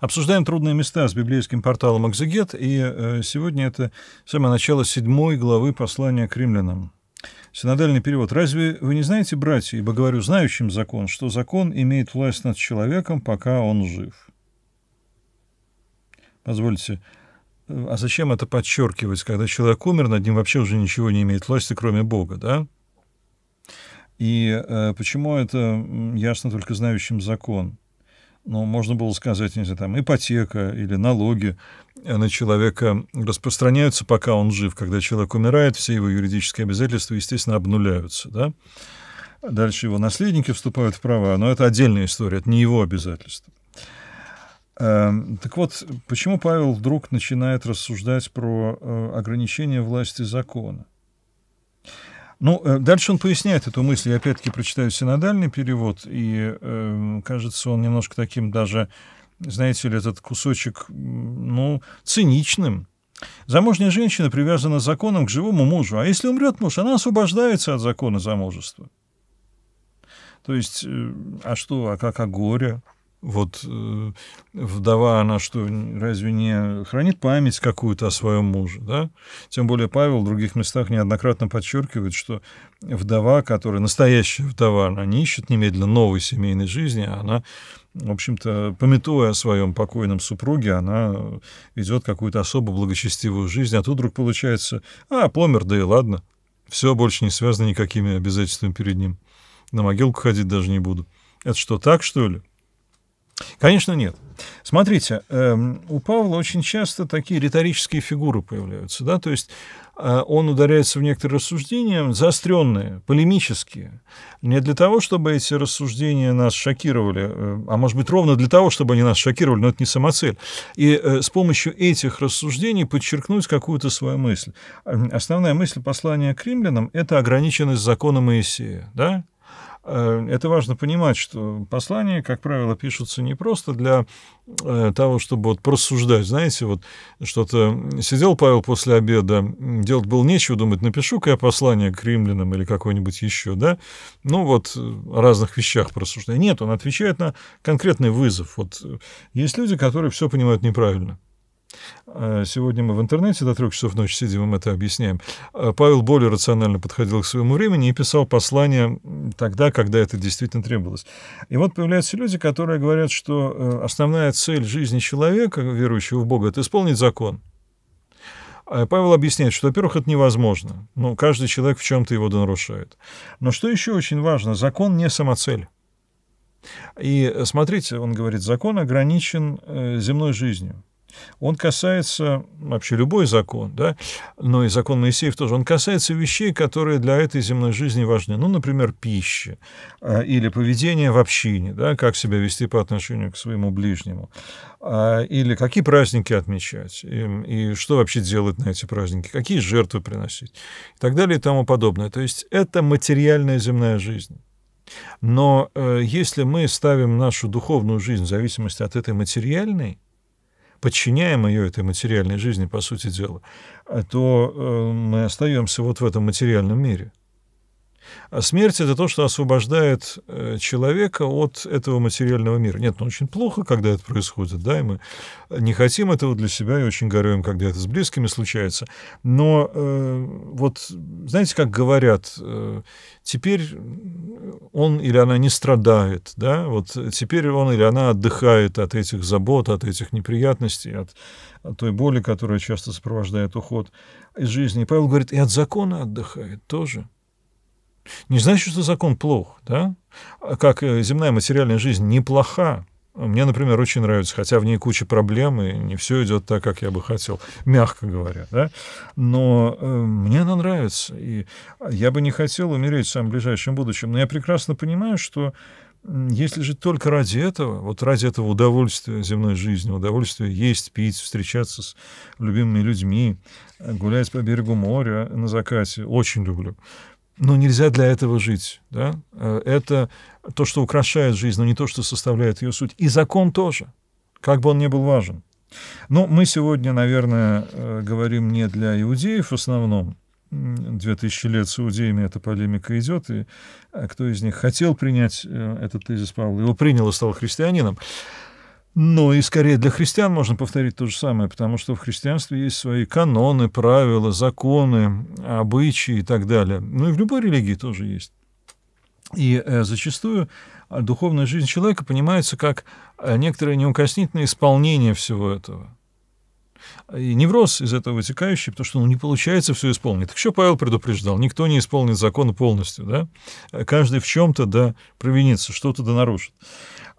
Обсуждаем трудные места с библейским порталом «Экзегет», и э, сегодня это самое начало седьмой главы послания к римлянам. Синодальный перевод. «Разве вы не знаете, братья, ибо говорю знающим закон, что закон имеет власть над человеком, пока он жив?» Позвольте, э, а зачем это подчеркивать, когда человек умер, над ним вообще уже ничего не имеет власти, кроме Бога, да? И э, почему это ясно только знающим закон? ну, можно было сказать, не знаю, там, ипотека или налоги э, на человека распространяются, пока он жив. Когда человек умирает, все его юридические обязательства, естественно, обнуляются, да? Дальше его наследники вступают в права, но это отдельная история, это не его обязательства. Эм, так вот, почему Павел вдруг начинает рассуждать про э, ограничение власти закона? Ну, э, дальше он поясняет эту мысль. Я опять-таки прочитаю синодальный перевод, и э, кажется, он немножко таким даже, знаете ли, этот кусочек, ну, циничным. Замужняя женщина привязана законом к живому мужу, а если умрет муж, она освобождается от закона замужества. То есть, э, а что, а как о а горе? Вот э, вдова, она что, разве не хранит память какую-то о своем муже, да? Тем более Павел в других местах неоднократно подчеркивает, что вдова, которая настоящая вдова, она не ищет немедленно новой семейной жизни, а она, в общем-то, пометуя о своем покойном супруге, она ведет какую-то особо благочестивую жизнь, а тут вдруг получается, а, пломер, да и ладно, все больше не связано никакими обязательствами перед ним, на могилку ходить даже не буду. Это что, так, что ли? Конечно, нет. Смотрите, эм, у Павла очень часто такие риторические фигуры появляются, да, то есть э, он ударяется в некоторые рассуждения, заостренные, полемические, не для того, чтобы эти рассуждения нас шокировали, э, а может быть, ровно для того, чтобы они нас шокировали, но это не самоцель. И э, с помощью этих рассуждений подчеркнуть какую-то свою мысль. Эм, основная мысль послания к римлянам – это ограниченность закона Моисея, да, Э, это важно понимать, что послания, как правило, пишутся не просто для э, того, чтобы вот просуждать, знаете, вот что-то сидел Павел после обеда, делать было нечего, думать, напишу-ка я послание к римлянам или какое-нибудь еще, да, ну вот э, о разных вещах просуждать. Нет, он отвечает на конкретный вызов. Вот есть люди, которые все понимают неправильно. Э, сегодня мы в интернете до трех часов ночи сидим, им это объясняем. Э, Павел более рационально подходил к своему времени и писал послания тогда, когда это действительно требовалось. И вот появляются люди, которые говорят, что э, основная цель жизни человека, верующего в Бога, это исполнить закон. Павел объясняет, что, во-первых, это невозможно. Ну, каждый человек в чем-то его нарушает. Но что еще очень важно, закон не самоцель. И смотрите, он говорит, закон ограничен земной жизнью он касается, вообще любой закон, да, но и закон Моисеев тоже, он касается вещей, которые для этой земной жизни важны. Ну, например, пища а, или поведение в общине, да, как себя вести по отношению к своему ближнему, а, или какие праздники отмечать, и, и что вообще делать на эти праздники, какие жертвы приносить, и так далее и тому подобное. То есть это материальная земная жизнь. Но э, если мы ставим нашу духовную жизнь в зависимости от этой материальной, подчиняем ее этой материальной жизни, по сути дела, э, то э, мы остаемся вот в этом материальном мире. А смерть — это то, что освобождает э, человека от этого материального мира. Нет, ну очень плохо, когда это происходит, да, и мы не хотим этого для себя и очень горюем, когда это с близкими случается. Но э, вот, знаете, как говорят, э, теперь он или она не страдает, да, вот теперь он или она отдыхает от этих забот, от этих неприятностей, от, от той боли, которая часто сопровождает уход из жизни. И Павел говорит, и от закона отдыхает тоже. Не значит, что закон плох, да? А как э, земная материальная жизнь неплоха. Мне, например, очень нравится, хотя в ней куча проблем, и не все идет так, как я бы хотел, мягко говоря, да? Но э, мне она нравится, и я бы не хотел умереть в самом ближайшем будущем, но я прекрасно понимаю, что если же только ради этого, вот ради этого удовольствия земной жизни, удовольствия есть, пить, встречаться с любимыми людьми, э, гулять по берегу моря на закате, очень люблю, но ну, нельзя для этого жить. Да? Э, это то, что украшает жизнь, но не то, что составляет ее суть. И закон тоже, как бы он ни был важен. Но ну, мы сегодня, наверное, э, говорим не для иудеев в основном. Две тысячи лет с иудеями эта полемика идет, и э, кто из них хотел принять этот тезис Павла, его принял и стал христианином. Но и скорее для христиан можно повторить то же самое, потому что в христианстве есть свои каноны, правила, законы, обычаи и так далее. Ну и в любой религии тоже есть. И э, зачастую а, духовная жизнь человека понимается как э, некоторое неукоснительное исполнение всего этого. И невроз из этого вытекающий, потому что ну, не получается все исполнить. Так еще Павел предупреждал, никто не исполнит закон полностью, да? Каждый в чем-то да провинится, что-то да нарушит.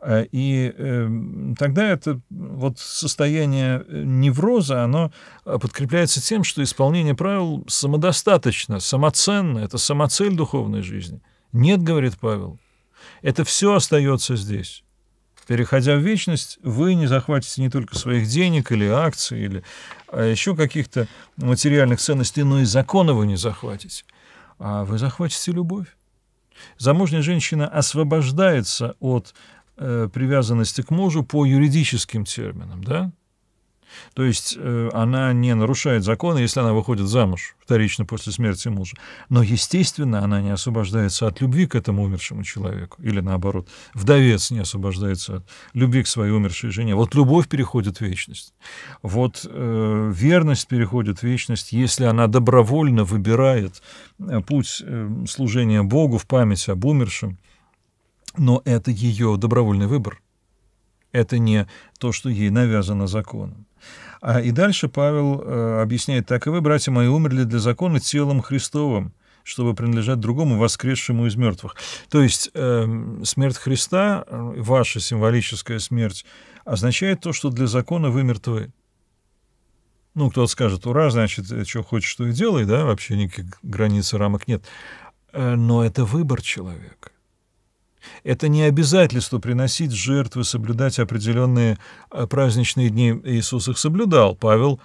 Э, и эм, тогда это вот состояние э, невроза, оно э, подкрепляется тем, что исполнение правил самодостаточно, самоценно, это самоцель духовной жизни. Нет, говорит Павел, это все остается здесь. Переходя в вечность, вы не захватите не только своих денег или акций, или а еще каких-то материальных ценностей, но и закона вы не захватите. А вы захватите любовь. Замужняя женщина освобождается от Э, привязанности к мужу по юридическим терминам, да? То есть э, она не нарушает законы, если она выходит замуж вторично после смерти мужа. Но, естественно, она не освобождается от любви к этому умершему человеку. Или наоборот, вдовец не освобождается от любви к своей умершей жене. Вот любовь переходит в вечность. Вот э, верность переходит в вечность, если она добровольно выбирает э, путь служения Богу в память об умершем но это ее добровольный выбор. Это не то, что ей навязано законом. А и дальше Павел э, объясняет, так и вы, братья мои, умерли для закона телом Христовым, чтобы принадлежать другому, воскресшему из мертвых. То есть э, смерть Христа, э, ваша символическая смерть, означает то, что для закона вы мертвы. Ну, кто-то скажет, ура, значит, э, что хочешь, что и делай, да, вообще никаких границ и рамок нет. Но это выбор человека. Это не обязательство приносить жертвы, соблюдать определенные э, праздничные дни. Иисус их соблюдал. Павел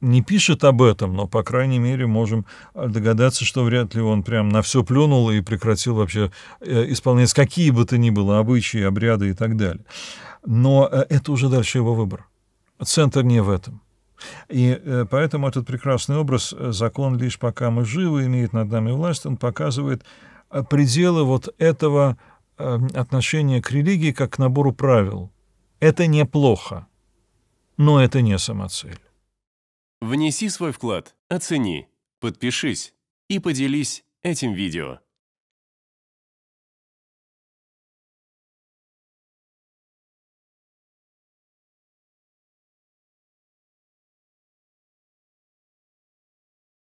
не пишет об этом, но, по крайней мере, можем э, догадаться, что вряд ли он прям на все плюнул и прекратил вообще э, исполнять какие бы то ни было обычаи, обряды и так далее. Но это уже дальше его выбор. Центр не в этом. И поэтому этот прекрасный образ «закон лишь пока мы живы» имеет над нами власть, он показывает пределы вот этого Эм, отношение к религии как к набору правил. Это неплохо, но это не самоцель. Внеси свой вклад, оцени, подпишись и поделись этим видео.